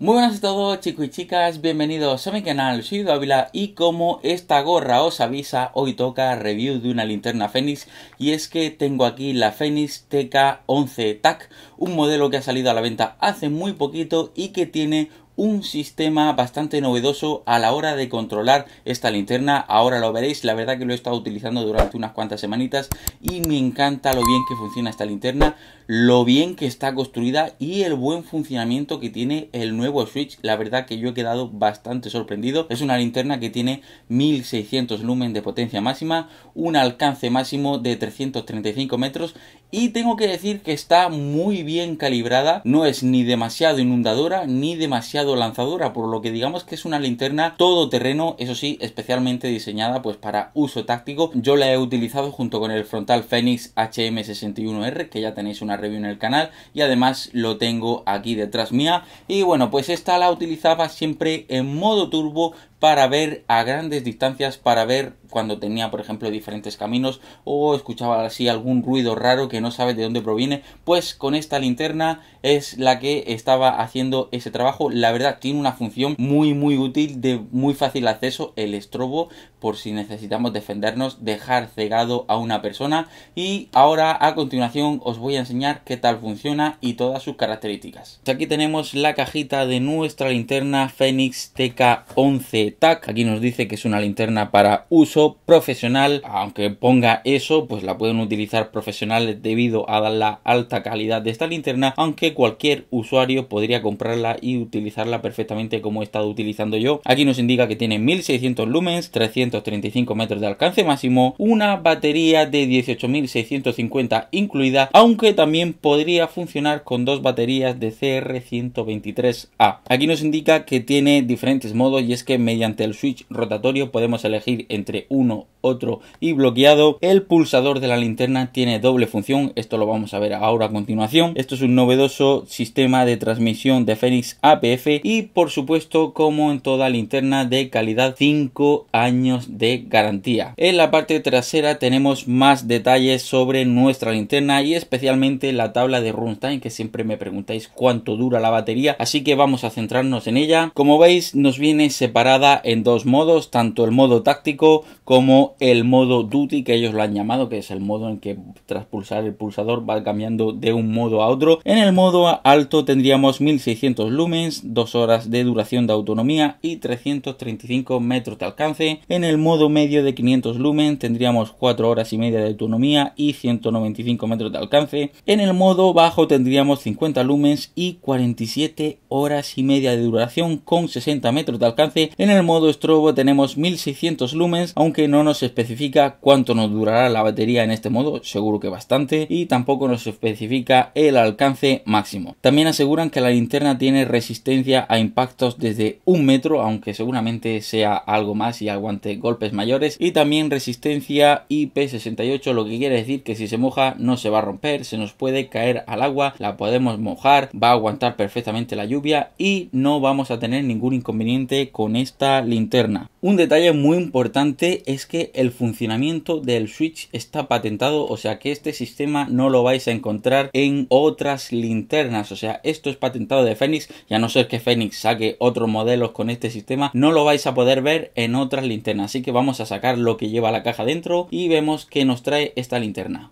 Muy buenas a todos chicos y chicas, bienvenidos a mi canal, soy Dávila y como esta gorra os avisa, hoy toca review de una linterna Fenix y es que tengo aquí la Fenix TK11 TAC, un modelo que ha salido a la venta hace muy poquito y que tiene un sistema bastante novedoso a la hora de controlar esta linterna. Ahora lo veréis, la verdad que lo he estado utilizando durante unas cuantas semanitas y me encanta lo bien que funciona esta linterna, lo bien que está construida y el buen funcionamiento que tiene el nuevo Switch. La verdad que yo he quedado bastante sorprendido. Es una linterna que tiene 1600 lumen de potencia máxima, un alcance máximo de 335 metros y tengo que decir que está muy bien calibrada, no es ni demasiado inundadora ni demasiado lanzadora, por lo que digamos que es una linterna todoterreno, eso sí, especialmente diseñada pues para uso táctico. Yo la he utilizado junto con el frontal fénix HM61R, que ya tenéis una review en el canal, y además lo tengo aquí detrás mía. Y bueno, pues esta la utilizaba siempre en modo turbo para ver a grandes distancias, para ver cuando tenía, por ejemplo, diferentes caminos o escuchaba así algún ruido raro que no sabe de dónde proviene, pues con esta linterna es la que estaba haciendo ese trabajo. La verdad, tiene una función muy, muy útil, de muy fácil acceso, el estrobo, por si necesitamos defendernos, dejar cegado a una persona. Y ahora, a continuación, os voy a enseñar qué tal funciona y todas sus características. Aquí tenemos la cajita de nuestra linterna Phoenix TK11 Aquí nos dice que es una linterna para uso profesional. Aunque ponga eso, pues la pueden utilizar profesionales debido a la alta calidad de esta linterna. Aunque cualquier usuario podría comprarla y utilizarla perfectamente como he estado utilizando yo. Aquí nos indica que tiene 1600 lumens, 335 metros de alcance máximo, una batería de 18650 incluida, aunque también podría funcionar con dos baterías de CR123A. Aquí nos indica que tiene diferentes modos y es que me el switch rotatorio podemos elegir entre uno, otro y bloqueado. El pulsador de la linterna tiene doble función, esto lo vamos a ver ahora a continuación. Esto es un novedoso sistema de transmisión de Fenix APF y por supuesto como en toda linterna de calidad 5 años de garantía. En la parte trasera tenemos más detalles sobre nuestra linterna y especialmente la tabla de runtime que siempre me preguntáis cuánto dura la batería así que vamos a centrarnos en ella. Como veis nos viene separada en dos modos, tanto el modo táctico como el modo duty que ellos lo han llamado, que es el modo en que tras pulsar el pulsador va cambiando de un modo a otro. En el modo alto tendríamos 1600 lumens, 2 horas de duración de autonomía y 335 metros de alcance. En el modo medio de 500 lumens tendríamos 4 horas y media de autonomía y 195 metros de alcance. En el modo bajo tendríamos 50 lumens y 47 horas y media de duración con 60 metros de alcance. En el modo estrobo tenemos 1600 lumens, aunque no nos especifica cuánto nos durará la batería en este modo, seguro que bastante, y tampoco nos especifica el alcance máximo. También aseguran que la linterna tiene resistencia a impactos desde un metro, aunque seguramente sea algo más y aguante golpes mayores, y también resistencia IP68, lo que quiere decir que si se moja no se va a romper, se nos puede caer al agua, la podemos mojar, va a aguantar perfectamente la lluvia y no vamos a tener ningún inconveniente con esta linterna. Un detalle muy importante es que el funcionamiento del Switch está patentado, o sea que este sistema no lo vais a encontrar en otras linternas, o sea esto es patentado de fénix ya no ser que fénix saque otros modelos con este sistema, no lo vais a poder ver en otras linternas, así que vamos a sacar lo que lleva la caja dentro y vemos que nos trae esta linterna.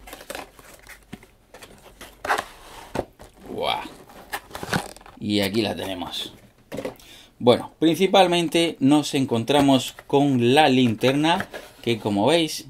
Y aquí la tenemos. Bueno, principalmente nos encontramos con la linterna que como veis,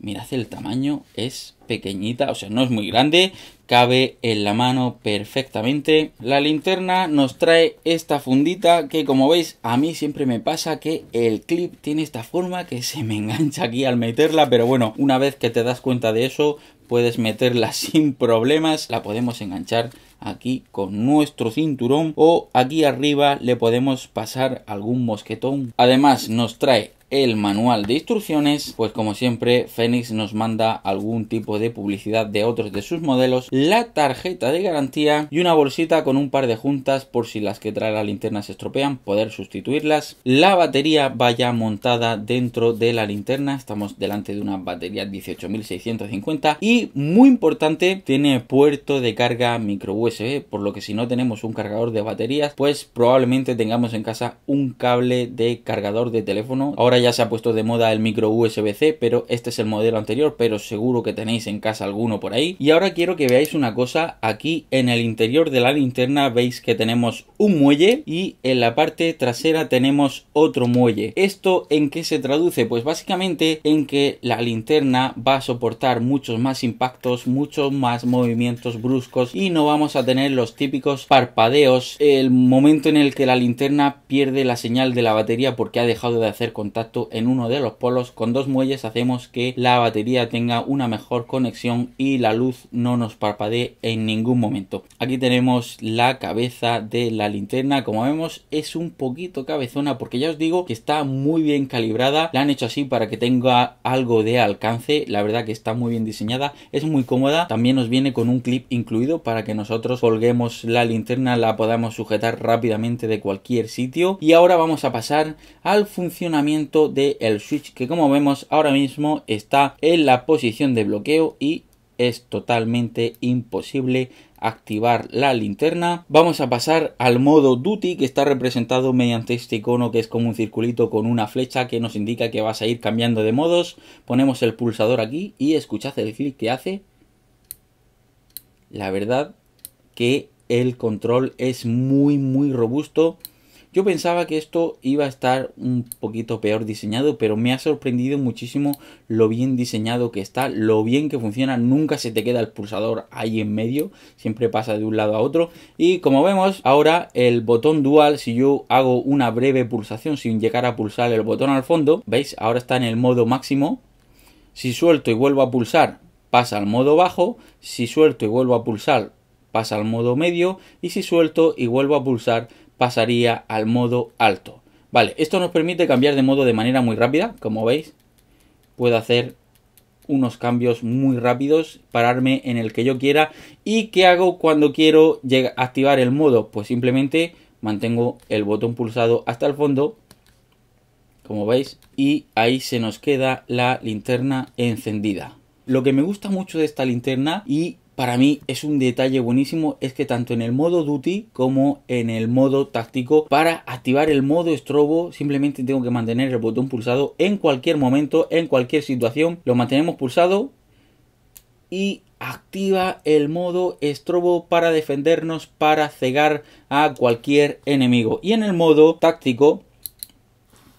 mirad el tamaño, es pequeñita, o sea, no es muy grande, cabe en la mano perfectamente. La linterna nos trae esta fundita que como veis a mí siempre me pasa que el clip tiene esta forma que se me engancha aquí al meterla, pero bueno, una vez que te das cuenta de eso puedes meterla sin problemas, la podemos enganchar aquí con nuestro cinturón o aquí arriba le podemos pasar algún mosquetón. Además nos trae el manual de instrucciones, pues como siempre Fénix nos manda algún tipo de publicidad de otros de sus modelos, la tarjeta de garantía y una bolsita con un par de juntas por si las que trae la linterna se estropean, poder sustituirlas. La batería vaya montada dentro de la linterna, estamos delante de una batería 18650 y muy importante, tiene puerto de carga micro USB, por lo que si no tenemos un cargador de baterías, pues probablemente tengamos en casa un cable de cargador de teléfono. Ahora ya se ha puesto de moda el micro USB-C, pero este es el modelo anterior, pero seguro que tenéis en casa alguno por ahí. Y ahora quiero que veáis una cosa, aquí en el interior de la linterna veis que tenemos un muelle y en la parte trasera tenemos otro muelle. ¿Esto en qué se traduce? Pues básicamente en que la linterna va a soportar muchos más impactos, muchos más movimientos bruscos y no vamos a tener los típicos parpadeos, el momento en el que la linterna pierde la señal de la batería porque ha dejado de hacer contacto en uno de los polos. Con dos muelles hacemos que la batería tenga una mejor conexión y la luz no nos parpadee en ningún momento. Aquí tenemos la cabeza de la linterna. Como vemos es un poquito cabezona porque ya os digo que está muy bien calibrada. La han hecho así para que tenga algo de alcance. La verdad que está muy bien diseñada. Es muy cómoda. También nos viene con un clip incluido para que nosotros colguemos la linterna, la podamos sujetar rápidamente de cualquier sitio. Y ahora vamos a pasar al funcionamiento del el switch que como vemos ahora mismo está en la posición de bloqueo y es totalmente imposible activar la linterna. Vamos a pasar al modo duty que está representado mediante este icono que es como un circulito con una flecha que nos indica que vas a ir cambiando de modos. Ponemos el pulsador aquí y escuchad el clic que hace. La verdad que el control es muy muy robusto. Yo pensaba que esto iba a estar un poquito peor diseñado, pero me ha sorprendido muchísimo lo bien diseñado que está, lo bien que funciona, nunca se te queda el pulsador ahí en medio, siempre pasa de un lado a otro. Y como vemos, ahora el botón dual, si yo hago una breve pulsación sin llegar a pulsar el botón al fondo, ¿veis? Ahora está en el modo máximo. Si suelto y vuelvo a pulsar, pasa al modo bajo. Si suelto y vuelvo a pulsar, pasa al modo medio. Y si suelto y vuelvo a pulsar, pasaría al modo alto. Vale, esto nos permite cambiar de modo de manera muy rápida, como veis. Puedo hacer unos cambios muy rápidos, pararme en el que yo quiera. ¿Y qué hago cuando quiero activar el modo? Pues simplemente mantengo el botón pulsado hasta el fondo, como veis, y ahí se nos queda la linterna encendida. Lo que me gusta mucho de esta linterna y para mí es un detalle buenísimo es que tanto en el modo duty como en el modo táctico para activar el modo estrobo simplemente tengo que mantener el botón pulsado en cualquier momento en cualquier situación lo mantenemos pulsado y activa el modo estrobo para defendernos para cegar a cualquier enemigo y en el modo táctico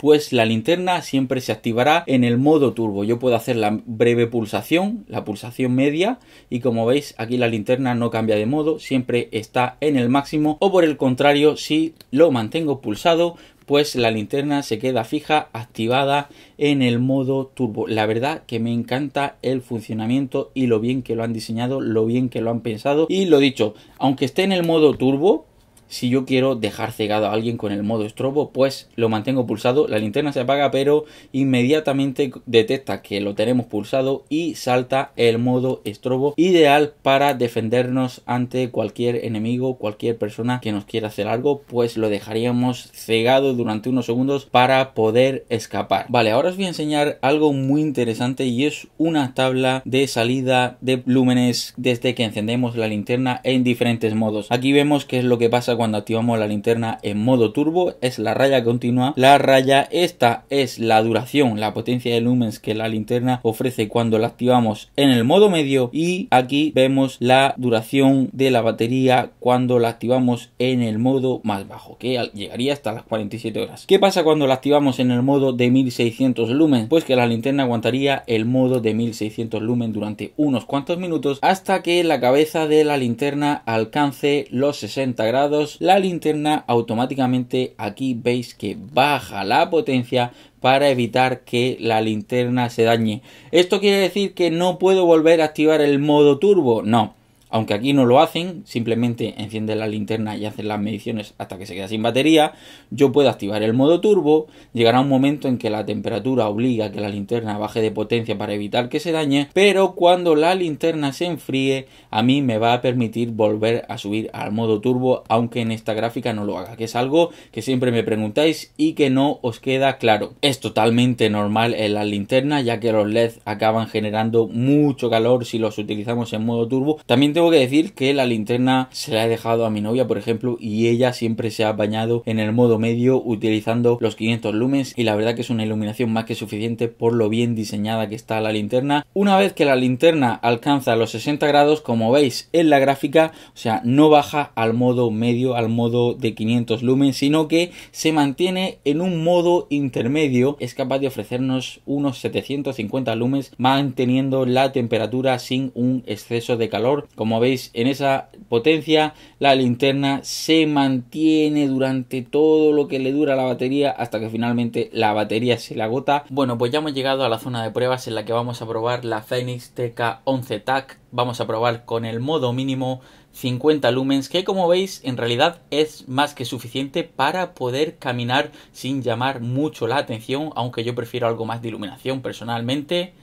pues la linterna siempre se activará en el modo turbo. Yo puedo hacer la breve pulsación, la pulsación media, y como veis aquí la linterna no cambia de modo, siempre está en el máximo, o por el contrario, si lo mantengo pulsado, pues la linterna se queda fija activada en el modo turbo. La verdad que me encanta el funcionamiento y lo bien que lo han diseñado, lo bien que lo han pensado y lo dicho, aunque esté en el modo turbo, si yo quiero dejar cegado a alguien con el modo estrobo, pues lo mantengo pulsado, la linterna se apaga, pero inmediatamente detecta que lo tenemos pulsado y salta el modo estrobo, ideal para defendernos ante cualquier enemigo, cualquier persona que nos quiera hacer algo, pues lo dejaríamos cegado durante unos segundos para poder escapar. Vale, ahora os voy a enseñar algo muy interesante y es una tabla de salida de lúmenes desde que encendemos la linterna en diferentes modos. Aquí vemos qué es lo que pasa cuando cuando activamos la linterna en modo turbo es la raya continua. La raya esta es la duración, la potencia de lumens que la linterna ofrece cuando la activamos en el modo medio y aquí vemos la duración de la batería cuando la activamos en el modo más bajo que llegaría hasta las 47 horas. ¿Qué pasa cuando la activamos en el modo de 1600 lumens? Pues que la linterna aguantaría el modo de 1600 lumens durante unos cuantos minutos hasta que la cabeza de la linterna alcance los 60 grados la linterna automáticamente aquí veis que baja la potencia para evitar que la linterna se dañe. Esto quiere decir que no puedo volver a activar el modo turbo, no aunque aquí no lo hacen, simplemente enciende la linterna y hacen las mediciones hasta que se queda sin batería. Yo puedo activar el modo turbo, llegará un momento en que la temperatura obliga a que la linterna baje de potencia para evitar que se dañe, pero cuando la linterna se enfríe, a mí me va a permitir volver a subir al modo turbo, aunque en esta gráfica no lo haga, que es algo que siempre me preguntáis y que no os queda claro. Es totalmente normal en la linterna ya que los LEDs acaban generando mucho calor si los utilizamos en modo turbo. También tengo que decir que la linterna se la he dejado a mi novia, por ejemplo, y ella siempre se ha bañado en el modo medio utilizando los 500 lumens y la verdad que es una iluminación más que suficiente por lo bien diseñada que está la linterna. Una vez que la linterna alcanza los 60 grados, como veis en la gráfica, o sea, no baja al modo medio, al modo de 500 lumens, sino que se mantiene en un modo intermedio, es capaz de ofrecernos unos 750 lumens manteniendo la temperatura sin un exceso de calor como como veis en esa potencia la linterna se mantiene durante todo lo que le dura la batería hasta que finalmente la batería se le agota. Bueno pues ya hemos llegado a la zona de pruebas en la que vamos a probar la Fenix TK11 TAC. Vamos a probar con el modo mínimo 50 lumens que como veis en realidad es más que suficiente para poder caminar sin llamar mucho la atención aunque yo prefiero algo más de iluminación personalmente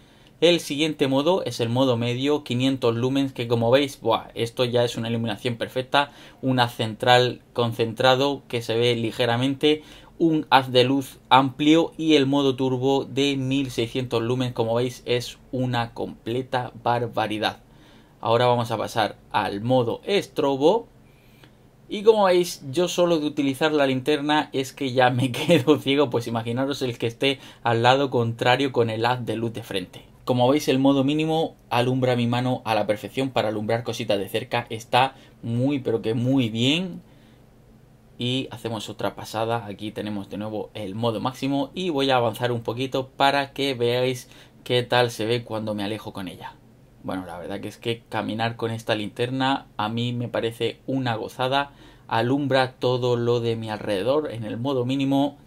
el siguiente modo es el modo medio, 500 lumens, que como veis, buah, esto ya es una iluminación perfecta, una central concentrado que se ve ligeramente, un haz de luz amplio y el modo turbo de 1600 lumens, como veis, es una completa barbaridad. Ahora vamos a pasar al modo estrobo. Y como veis, yo solo de utilizar la linterna es que ya me quedo ciego, pues imaginaros el que esté al lado contrario con el haz de luz de frente. Como veis el modo mínimo alumbra mi mano a la perfección para alumbrar cositas de cerca. Está muy pero que muy bien. Y hacemos otra pasada. Aquí tenemos de nuevo el modo máximo y voy a avanzar un poquito para que veáis qué tal se ve cuando me alejo con ella. Bueno, la verdad que es que caminar con esta linterna a mí me parece una gozada. Alumbra todo lo de mi alrededor en el modo mínimo.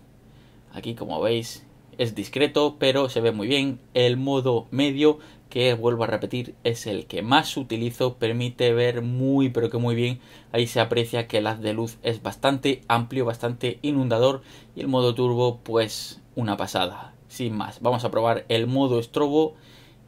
Aquí como veis es discreto, pero se ve muy bien. El modo medio, que vuelvo a repetir, es el que más utilizo, permite ver muy, pero que muy bien. Ahí se aprecia que el haz de luz es bastante amplio, bastante inundador. Y el modo turbo, pues una pasada. Sin más, vamos a probar el modo estrobo.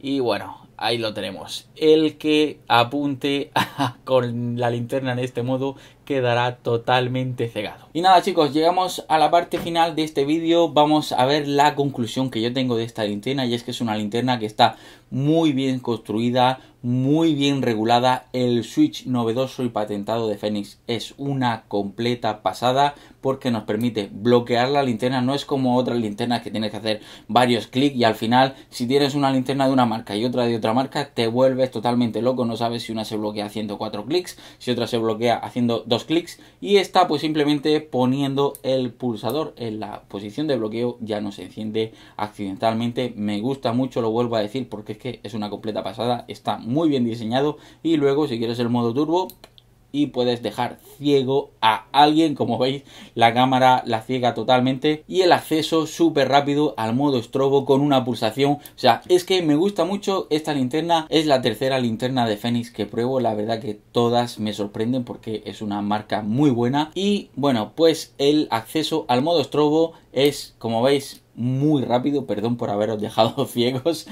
Y bueno, Ahí lo tenemos. El que apunte con la linterna en este modo quedará totalmente cegado. Y nada chicos, llegamos a la parte final de este vídeo. Vamos a ver la conclusión que yo tengo de esta linterna y es que es una linterna que está muy bien construida, muy bien regulada. El switch novedoso y patentado de Fenix es una completa pasada porque nos permite bloquear la linterna. No es como otras linternas que tienes que hacer varios clics y al final si tienes una linterna de una marca y otra de otra marca te vuelves totalmente loco. No sabes si una se bloquea haciendo cuatro clics, si otra se bloquea haciendo dos clics y está pues simplemente poniendo el pulsador en la posición de bloqueo ya no se enciende accidentalmente. Me gusta mucho, lo vuelvo a decir porque es que es una completa pasada. Está muy bien diseñado y luego si quieres el modo turbo y puedes dejar ciego a alguien. Como veis, la cámara la ciega totalmente y el acceso súper rápido al modo estrobo con una pulsación. O sea, es que me gusta mucho esta linterna. Es la tercera linterna de Fénix que pruebo. La verdad que todas me sorprenden porque es una marca muy buena. Y bueno, pues el acceso al modo estrobo es, como veis, muy rápido, perdón por haberos dejado ciegos,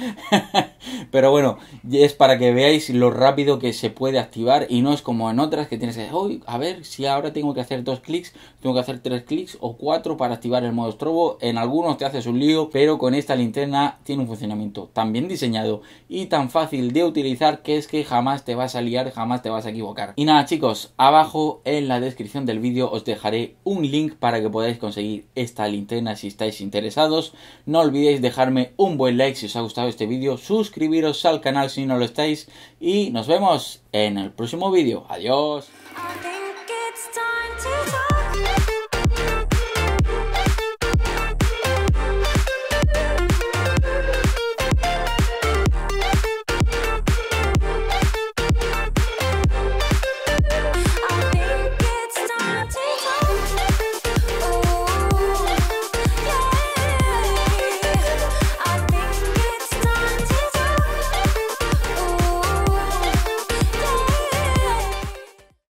pero bueno, es para que veáis lo rápido que se puede activar y no es como en otras que tienes que, a ver si ahora tengo que hacer dos clics, tengo que hacer tres clics o cuatro para activar el modo strobo en algunos te haces un lío, pero con esta linterna tiene un funcionamiento tan bien diseñado y tan fácil de utilizar que es que jamás te vas a liar, jamás te vas a equivocar. Y nada chicos, abajo en la descripción del vídeo os dejaré un link para que podáis conseguir esta linterna si estáis interesados no olvidéis dejarme un buen like si os ha gustado este vídeo, suscribiros al canal si no lo estáis y nos vemos en el próximo vídeo. Adiós.